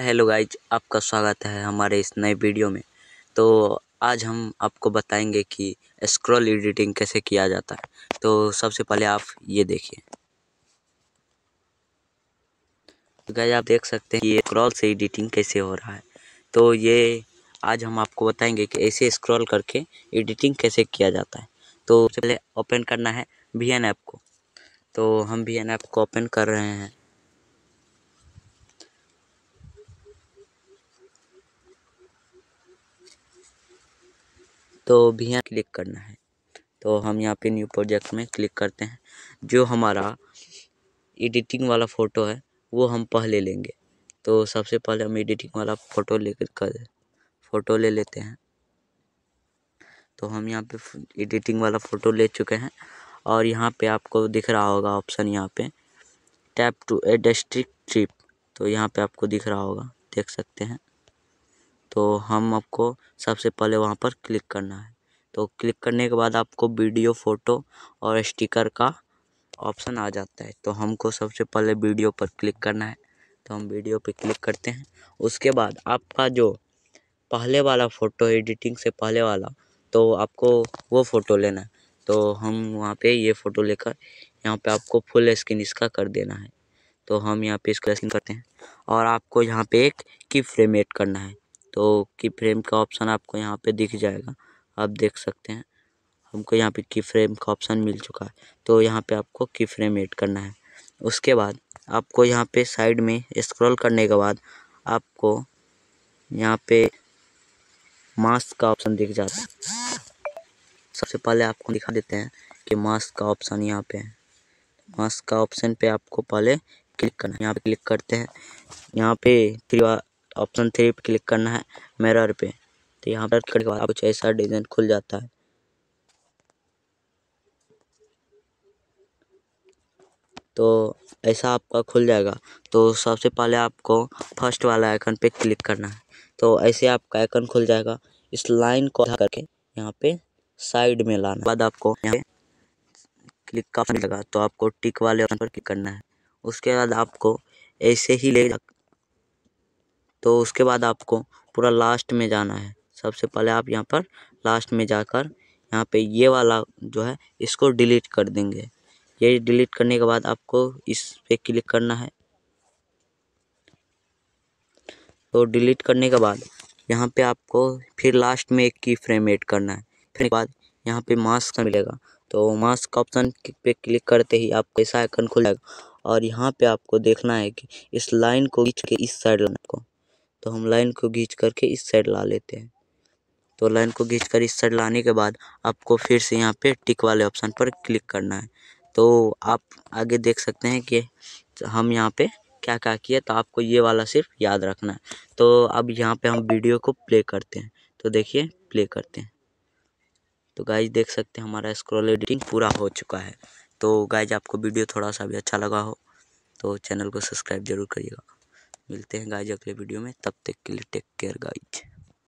hello guys आपका स्वागत है हमारे इस नए वीडियो में तो आज हम आपको बताएंगे कि स्क्रॉल एडिटिंग कैसे किया जाता है तो सबसे पहले आप ये देखिए तो गाइज आप देख सकते हैं ये स्क्रॉल से एडिटिंग कैसे हो रहा है तो ये आज हम आपको बताएंगे कि ऐसे स्क्रॉल करके एडिटिंग कैसे किया जाता है तो सबसे पहले ओपन करना है वी ऐप को तो हम वी ऐप को ओपन कर रहे हैं तो भी यहाँ क्लिक करना है तो हम यहाँ पे न्यू प्रोजेक्ट में क्लिक करते हैं जो हमारा एडिटिंग वाला फ़ोटो है वो हम पहले लेंगे तो सबसे पहले हम एडिटिंग वाला फ़ोटो लेकर कर फ़ोटो ले लेते हैं तो हम यहाँ पे एडिटिंग वाला फ़ोटो ले चुके हैं और यहाँ पे आपको दिख रहा होगा ऑप्शन यहाँ पे tap to a district trip तो यहाँ पे आपको दिख रहा होगा देख सकते हैं तो हम आपको सबसे पहले वहाँ पर क्लिक करना है तो क्लिक करने के बाद आपको वीडियो फ़ोटो और स्टिकर का ऑप्शन आ जाता है तो हमको सबसे पहले वीडियो पर क्लिक करना है तो हम वीडियो पर क्लिक करते हैं उसके बाद आपका जो पहले वाला फ़ोटो एडिटिंग से पहले वाला तो आपको वो फ़ोटो लेना है तो हम वहाँ पे ये फ़ोटो लेकर यहाँ पे आपको फुल स्क्रीन इसका कर देना है तो हम यहाँ पे इसका स्क्रीन करते हैं और आपको यहाँ पे एक की फ्रेम एड करना है तो की फ्रेम का ऑप्शन आपको यहाँ पे दिख जाएगा आप देख सकते हैं हमको यहाँ पे की फ्रेम का ऑप्शन मिल चुका है तो यहाँ पे आपको की फ्रेम एड करना है उसके बाद आपको यहाँ पे साइड में स्क्रॉल करने के बाद आपको यहाँ पे मास्क का ऑप्शन दिख जाता है सबसे पहले आपको दिखा देते हैं कि मास्क का ऑप्शन यहाँ पे है मास्क का ऑप्शन पे आपको पहले क्लिक करना है यहाँ पे क्लिक करते हैं यहाँ पे थ्री ऑप्शन थ्री पे क्लिक करना है मिरर पे तो यहाँ पर कुछ ऐसा डिजाइन खुल जाता है तो ऐसा आपका खुल जाएगा तो सबसे पहले आपको फर्स्ट वाला आइकन पे क्लिक करना है तो ऐसे आपका आइकन खुल जाएगा इस लाइन को करके यहाँ पे साइड में लाना बाद आपको यहाँ पे क्लिक का तो आपको टिक वाले ऑप्शन पर क्लिक करना है उसके बाद आपको ऐसे ही ले तो उसके बाद आपको पूरा लास्ट में जाना है सबसे पहले आप यहाँ पर लास्ट में जाकर यहाँ पे ये वाला जो है इसको डिलीट कर देंगे ये डिलीट करने के बाद आपको इस पर क्लिक करना है तो डिलीट करने के बाद यहाँ पे आपको फिर लास्ट में एक की फ्रेम एड करना है फिर बाद यहाँ पे मास्क का मिलेगा तो मास्क का ऑप्शन पे क्लिक करते ही आपको ऐसा आइकन खुल जाएगा और यहाँ पे आपको देखना है कि इस लाइन को खींच के इस साइड लाना तो हम लाइन को घींच करके इस साइड ला लेते हैं तो लाइन को घींच कर इस साइड लाने के बाद आपको फिर से यहाँ पे टिक वाले ऑप्शन पर क्लिक करना है तो आप आगे देख सकते हैं कि हम यहाँ पे क्या क्या किया तो आपको ये वाला सिर्फ याद रखना है तो अब यहाँ पे हम वीडियो को प्ले करते हैं तो देखिए प्ले करते हैं तो गाइज देख सकते हैं हमारा स्क्रॉल एडिटिंग पूरा हो चुका है तो गाइज आपको वीडियो थोड़ा सा भी अच्छा लगा हो तो चैनल को सब्सक्राइब जरूर करिएगा मिलते हैं गाइज अगले वीडियो में तब तक के लिए टेक केयर गाइज